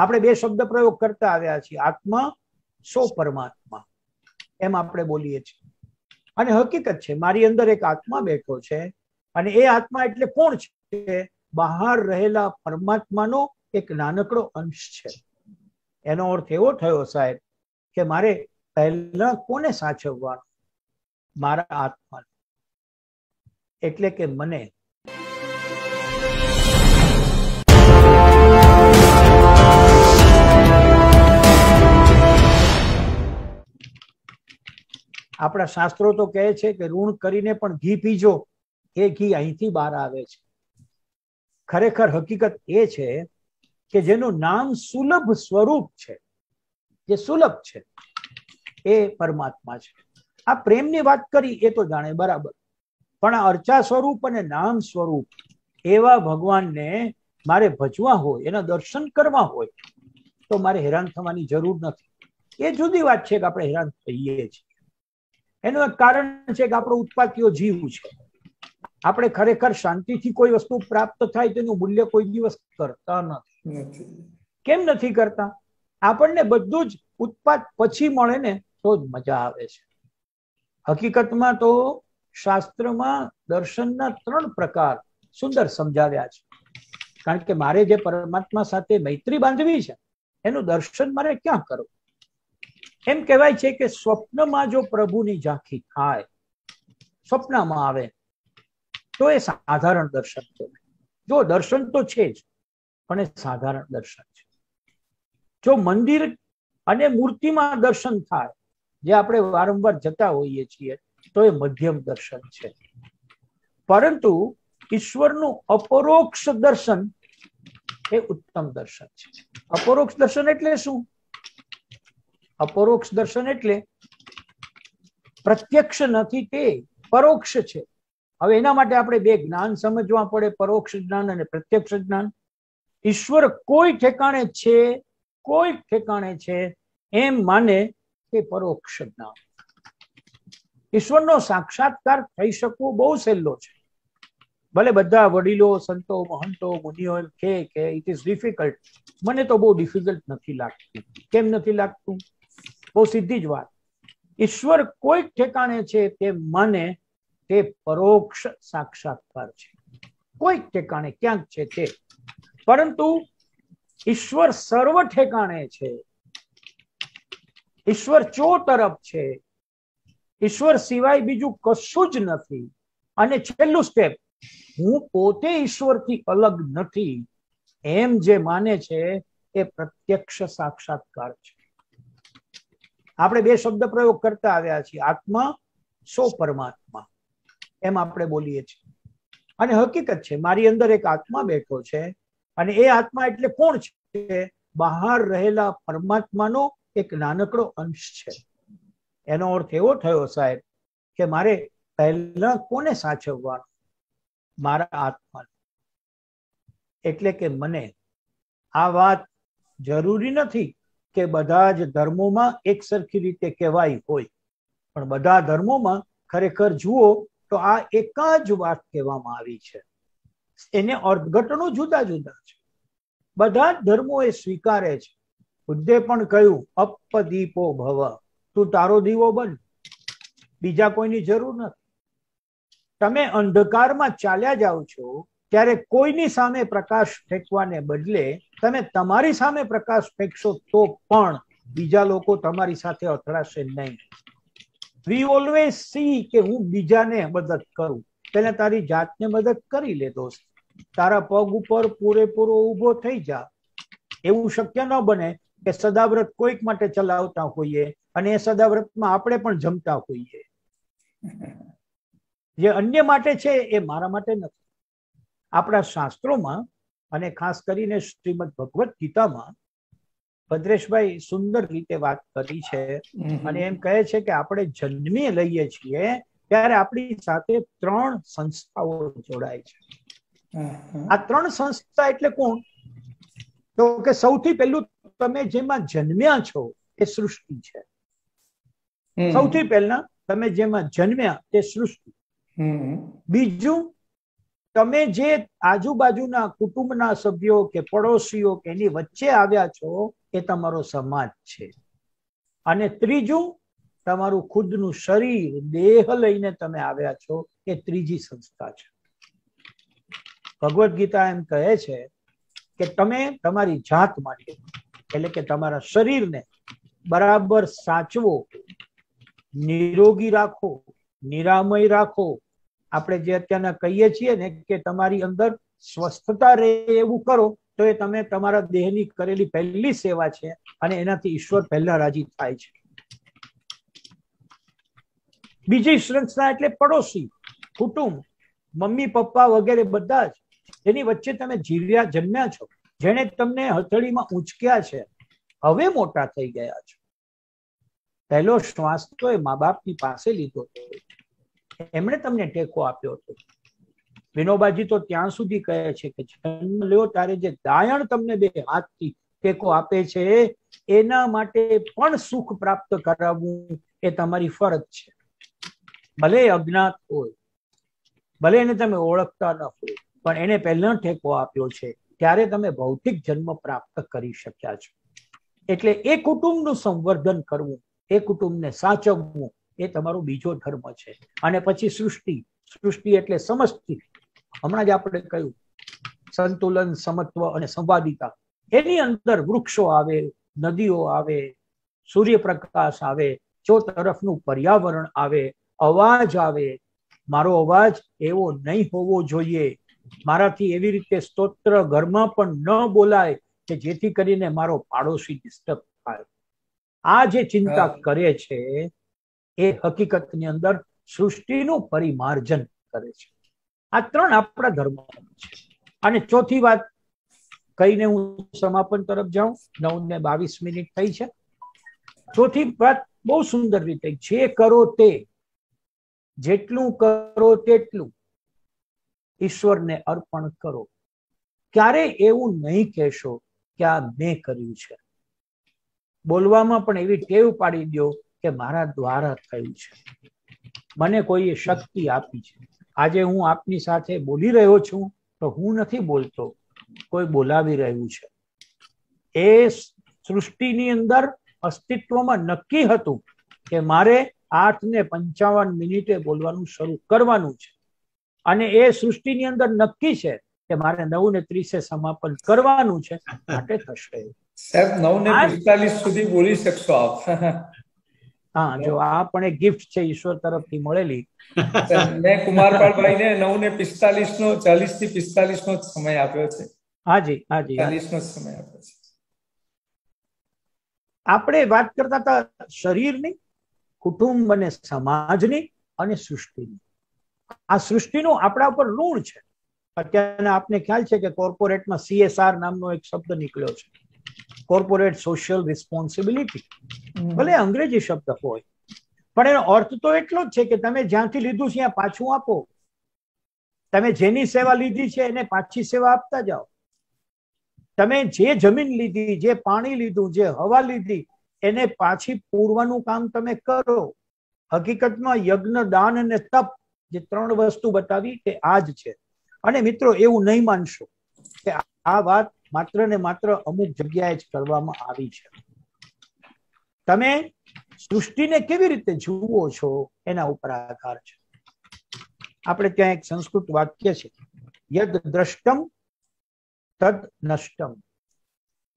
આપણે બે શબ્દ પ્રયોગ કરતા આવ્યા છીએ આત્મા સો પરમાત્મા એમ આપણે બોલીએ છીએ અને હકીકત છે મારી અંદર એક આત્મા બેઠો છે અને એ આત્મા એટલે કોણ છે બહાર રહેલા પરમાત્માનો એક નાનકડો અંશ છે એનો અર્થ એવો થયો સાહેબ કે મારે પહેલા કોને સાચવવાનું મારા આત્માને એટલે કે મને આપણા શાસ્ત્રો તો કહે છે કે ઋણ કરીને પણ ઘી પીજો એ ઘી અહીંથી બહાર આવે છે ખરેખર હકીકત એ છે કે જેનું નામ સુલભ સ્વરૂપ છે જે સુલભ છે એ પરમાત્મા છે આ પ્રેમની વાત કરી એ તો જાણે બરાબર પણ આ અર્ચા સ્વરૂપ અને નામ સ્વરૂપ એવા ભગવાનને મારે ભજવા હોય એના દર્શન કરવા હોય તો મારે હેરાન થવાની જરૂર નથી એ જુદી વાત છે કે આપણે હેરાન થઈએ છીએ એનું એક કારણ છે કે આપણો ઉત્પાદકીય જીવ છે આપણે ખરેખર શાંતિથી કોઈ વસ્તુ પ્રાપ્ત થાય તેનું મૂલ્ય કોઈ દિવસ કરતા નથી કેમ નથી કરતા આપણને બધું જ ઉત્પાદ પછી મળે ને તો જ મજા આવે છે હકીકતમાં તો શાસ્ત્રમાં દર્શનના ત્રણ પ્રકાર સુંદર સમજાવ્યા છે કારણ કે મારે જે પરમાત્મા સાથે મૈત્રી બાંધવી છે એનું દર્શન મારે ક્યાં કરવું એમ કહેવાય છે કે સ્વપ્નમાં જો પ્રભુની ઝાંખી થાય સ્વપ્નમાં આવે તો એ સાધારણ દર્શન છે જો દર્શન તો છે જ પણ એ સાધારણ દર્શન છે જો મંદિર અને મૂર્તિમાં દર્શન થાય જે આપણે વારંવાર જતા હોઈએ છીએ તો એ મધ્યમ દર્શન છે પરંતુ ઈશ્વરનું અપરોક્ષ દર્શન એ ઉત્તમ દર્શન છે અપરોક્ષ દર્શન એટલે શું અપરોક્ષ દર્શન એટલે પ્રત્યક્ષ નથી તે પરોક્ષ છે હવે એના માટે આપણે બે જ્ઞાન સમજવા પડે પરોક્ષ જ્ઞાન અને પ્રત્યક્ષ જ્ઞાન ઈશ્વર કોઈ ઠેકાણે છે કોઈ ઠેકાણે છે એમ માને તે પરોક્ષ જ્ઞાન ઈશ્વરનો સાક્ષાત્કાર થઈ શકવું બહુ સહેલો છે ભલે બધા વડીલો સંતો મહંતો મુનિઓ એમ કે ઇટ ઇઝ ડિફિકલ્ટ મને તો બહુ ડિફિકલ્ટ નથી લાગતું કેમ નથી લાગતું બહુ સીધી જ વાત ઈશ્વર કોઈક ઠેકાણે છે તે મને તે પરોક્ષ સાક્ષાત્કાર છે કોઈક ઠેકાણે ક્યાંક છે તે પરંતુ ઈશ્વર સર્વ ઠેકાણે છે ઈશ્વર ચો તરફ છે ઈશ્વર સિવાય બીજું કશું જ નથી અને છેલ્લું સ્ટેપ હું પોતે ઈશ્વરથી અલગ નથી એમ જે માને છે એ પ્રત્યક્ષ સાક્ષાત્કાર છે આપણે બે શબ્દ પ્રયોગ કરતા આવ્યા છીએ આત્મા સો પરમાત્મા એમ આપણે બોલીએ છીએ અને હકીકત છે મારી અંદર એક આત્મા બેઠો છે અને એ આત્મા એટલે કોણ છે બહાર રહેલા પરમાત્માનો એક નાનકડો અંશ છે એનો અર્થ એવો થયો સાહેબ કે મારે પહેલા કોને સાચવવાનો મારા આત્મા એટલે કે મને આ વાત જરૂરી નથી કે બધા જ ધર્મોમાં એક સરખી રીતે કહેવાય હોય પણ બધા ધર્મોમાં ખરેખર જુઓ તો આ એક જ વાત કહેવામાં આવી છે એને અર્થઘટનો જુદા જુદા છે બધા જ ધર્મો એ સ્વીકારે છે બુદ્ધે પણ કહ્યું અપદીપો ભવ તું તારો દીવો બન બીજા કોઈની જરૂર નથી તમે અંધકારમાં ચાલ્યા જાઓ છો ત્યારે કોઈની સામે પ્રકાશ ફેંકવાને બદલે તમે તમારી સામે પ્રકાશ ફેંકશો તો પણ બીજા લોકો તમારી સાથે અથડાશે નહીં વી ઓલવેઝ સી કે હું બીજાને મદદ કરું પહેલા તારી જાતને મદદ કરી લે દોસ્ત તારા પગ ઉપર પૂરેપૂરો ઊભો થઈ જા એવું શક્ય ન બને કે સદાવ્રત કોઈક માટે ચલાવતા હોઈએ અને એ સદાવ્રતમાં આપણે પણ જમતા હોઈએ જે અન્ય માટે છે એ મારા માટે નથી આપણા શાસ્ત્રોમાં અને ખાસ કરીને શ્રીમદ ભગવદ્ ગીતામાં ભદ્રેશભાઈ સુંદર રીતે વાત કરી છે અને એમ કહે છે કે આપણે જન્મે લઈએ છીએ ત્યારે આપણી સાથે ત્રણ સંસ્થાઓ જોડાય છે આ ત્રણ સંસ્થા એટલે કોણ તો કે સૌથી પહેલું તમે જેમાં જન્મ્યા છો એ સૃષ્ટિ છે સૌથી પહેલા તમે જેમાં જન્મ્યા તે સૃષ્ટિ બીજું તમે જે આજુબાજુના કુટુંબના સભ્યો કે પડોશીઓ કે એની વચ્ચે આવ્યા છો એ તમારો સમાજ છે અને ત્રીજું તમારું ખુદનું શરીર દેહ લઈને તમે આવ્યા છો એ ત્રીજી સંસ્થા છે ભગવદ્ ગીતા એમ કહે છે કે તમે તમારી જાત માટે એટલે કે તમારા શરીરને બરાબર સાચવો નિરોગી રાખો નિરામય રાખો આપણે જે અત્યારના કહીએ છીએ ને કે તમારી અંદર સ્વસ્થતા રહે એવું કરો તો એ તમે તમારા દેહની કરેલી પહેલી સેવા છે અને એનાથી ઈશ્વર પહેલા રાજી થાય છે બીજી સંસ્થા એટલે પડોશી કુટુંબ મમ્મી પપ્પા વગેરે બધા જ એની વચ્ચે તમે જીવ્યા જન્મ્યા છો જેણે તમને હથળીમાં ઉંચક્યા છે હવે મોટા થઈ ગયા છો પહેલો શ્વાસ તો એ મા બાપની પાસે લીધો હતો એમણે તમને ટેકો આપ્યો હતો વિનોબાજી તો ત્યાં સુધી કહે છે કે જન્મ લ્યો ત્યારે જે દાયણ તમને બે હાથથી ટેકો આપે છે એના માટે પણ સુખ પ્રાપ્ત કરાવવું એ તમારી ફરજ છે ભલે અજ્ઞાત હોય ભલે એને તમે ઓળખતા ન હોય પણ એને પહેલા ટેકો આપ્યો છે ત્યારે તમે ભૌતિક જન્મ પ્રાપ્ત કરી શક્યા છો એટલે એ કુટુંબનું સંવર્ધન કરવું એ કુટુંબને સાચવવું એ તમારો બીજો ધર્મ છે અને પછી સૃષ્ટિ સૃષ્ટિ એટલે સમષ્ટિ હમણાં જ આપણે કહ્યું સંતુલન સમત્વ અને સંવાદિતા એની અંદર વૃક્ષો આવે નદીઓ આવે સૂર્યપ્રકાશ આવે ચો તરફનું પર્યાવરણ આવે અવાજ આવે મારો અવાજ એવો નહીં હોવો જોઈએ મારાથી એવી રીતે સ્તોત્ર ઘરમાં પણ ન બોલાય કે જેથી કરીને મારો પાડોશી ડિસ્ટર્બ થાય આ જે ચિંતા કરે છે એ હકીકતની અંદર સૃષ્ટિનું પરિમાર્જન કરે છે આ ત્રણ આપણા ધર્મ છે અને ચોથી વાત કહીને હું સમાપન તરફ જાઉં નવ ને બાવીસ મિનિટ થઈ છે ચોથી વાત બહુ સુંદર રીતે જે કરો તે જેટલું કરો તેટલું ઈશ્વરને અર્પણ કરો ક્યારે એવું નહીં કહેશો કે આ મેં કર્યું છે બોલવામાં પણ એવી ટેવ પાડી દો કે મારા દ્વારા થયું છે મને કોઈએ શક્તિ આપી છે આજે હું આપની સાથે બોલી રહ્યો છું તો હું નથી બોલતો કોઈ બોલાવી રહ્યું છે એ સૃષ્ટિની અંદર અસ્તિત્વમાં નક્કી હતું કે મારે આઠ ને પંચાવન મિનિટે બોલવાનું શરૂ કરવાનું છે અને એ સૃષ્ટિની અંદર નક્કી છે કે મારે નવ ને ત્રીસે સમાપન કરવાનું છે માટે થશે સાહેબ નવ ને પિસ્તાલીસ સુધી બોલી શકશો આપ હા જો આ પણ એક ગિફ્ટ છે ઈશ્વર તરફથી મળેલી મેં કુમારપાળભાઈ ને નવ ને પિસ્તાલીસ નો ચાલીસ થી પિસ્તાલીસ નો સમય આપ્યો છે હાજી હાજી ચાલીસ નો સમય આપ્યો છે આપણે વાત કરતા હતા શરીરની કુટુંબ અને સમાજની અને સૃષ્ટિની આ સૃષ્ટિનું આપણા ઉપર ઋણ છે અત્યારે આપને ખ્યાલ છે કે કોર્પોરેટમાં સીએસઆર નામનો એક શબ્દ નીકળ્યો છે કોર્પોરેટ સોશિયલ રિસ્પોન્સિબિલિટી ભલે અંગ્રેજી શબ્દ હોય પણ એનો અર્થ તો એટલો જ છે કે તમે જ્યાંથી લીધું છે ત્યાં પાછું આપો તમે જેની સેવા લીધી છે એને પાછી સેવા આપતા જાઓ તમે જે જમીન લીધી જે પાણી લીધું જે હવા લીધી એને પાછી પૂરવાનું કામ તમે કરો હકીકતમાં યજ્ઞ દાન અને તપ જે ત્રણ વસ્તુ બતાવી તે આ જ છે અને મિત્રો એવું નહીં માનશો કે આ વાત માત્ર ને માત્ર અમુક જગ્યાએ જ કરવામાં આવી છે તમે સૃષ્ટિને કેવી રીતે જુઓ છો એના ઉપર આધાર છે આપણે ત્યાં એક સંસ્કૃત વાક્ય છે યદ દ્રષ્ટમ તદ નષ્ટમ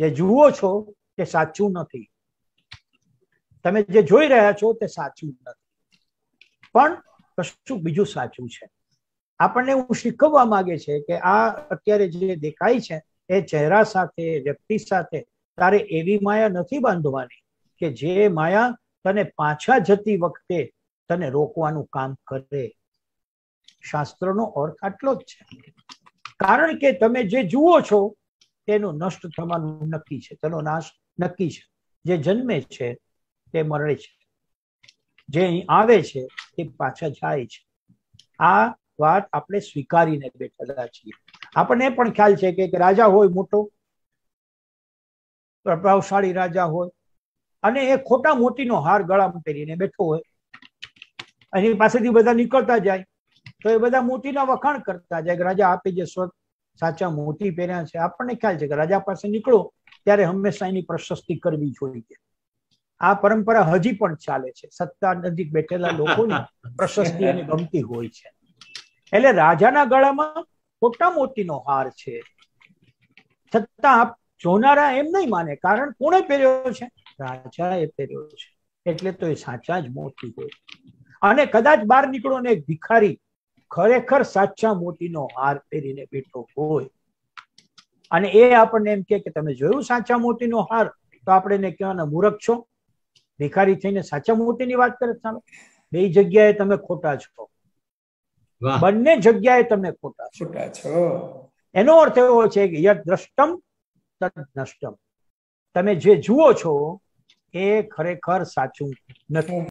જે જુઓ છો તે સાચું નથી તમે જે જોઈ રહ્યા છો તે સાચું નથી પણ કશું બીજું સાચું છે આપણને એવું શીખવવા માંગે છે કે આ અત્યારે જે દેખાય છે એ ચહેરા સાથે વ્યક્તિ સાથે તારે એવી માયા નથી બાંધવાની કે જે માયા તને પાછા જતી વખતે તને રોકવાનું કામ કરે શાસ્ત્રનો અર્થ આટલો જ છે કારણ કે તમે જે જુઓ છો તેનું નષ્ટ થવાનું નક્કી છે તેનો નાશ નક્કી છે જે જન્મે છે તે મરે છે જે અહીં આવે છે તે પાછા જાય છે આ વાત આપણે સ્વીકારીને બેઠેલા છીએ આપણને પણ ખ્યાલ છે કે રાજા હોય મોટો પ્રભાવશાળી રાજા હોય અને એ ખોટા મોતીનો હાર ગળામાં પહેરીને બેઠો હોય એની પાસેથી બધા નીકળતા જાય તો એ બધા મોતીના વખાણ કરતા જાય કે રાજા આપે જે સ્વ સાચા મોતી પહેર્યા છે આપણને ખ્યાલ છે કે રાજા પાસે નીકળો ત્યારે હંમેશા એની પ્રશસ્તિ કરવી જોઈએ આ પરંપરા હજી પણ ચાલે છે સત્તા નજીક બેઠેલા લોકોની પ્રશસ્તિ એની ગમતી હોય છે એટલે રાજાના ગળામાં મોટા મોટીનો હાર છે છતાં જોનારા એમ નહીં માને કારણ કોણે પહેર્યો છે રાજાએ પહેર્યો છે એટલે તો એ સાચા જ મોતી હોય અને કદાચ બહાર નીકળો ને એક ભિખારી ખરેખર સાચા મોતીનો હાર પહેરીને બેઠો હોય અને એ આપણને એમ કે તમે જોયું સાચા મોતીનો હાર તો આપણે એને કહેવાના મૂરખ છો ભિખારી થઈને સાચા મોતીની વાત કરે ચાલો બે જગ્યાએ તમે ખોટા છો બંને જગ્યાએ તમે ખોટા ખોટા છો એનો અર્થ એવો છે કે યદ દ્રષ્ટમ તદ નષ્ટમ તમે જે જુઓ છો એ ખરેખર સાચું નથી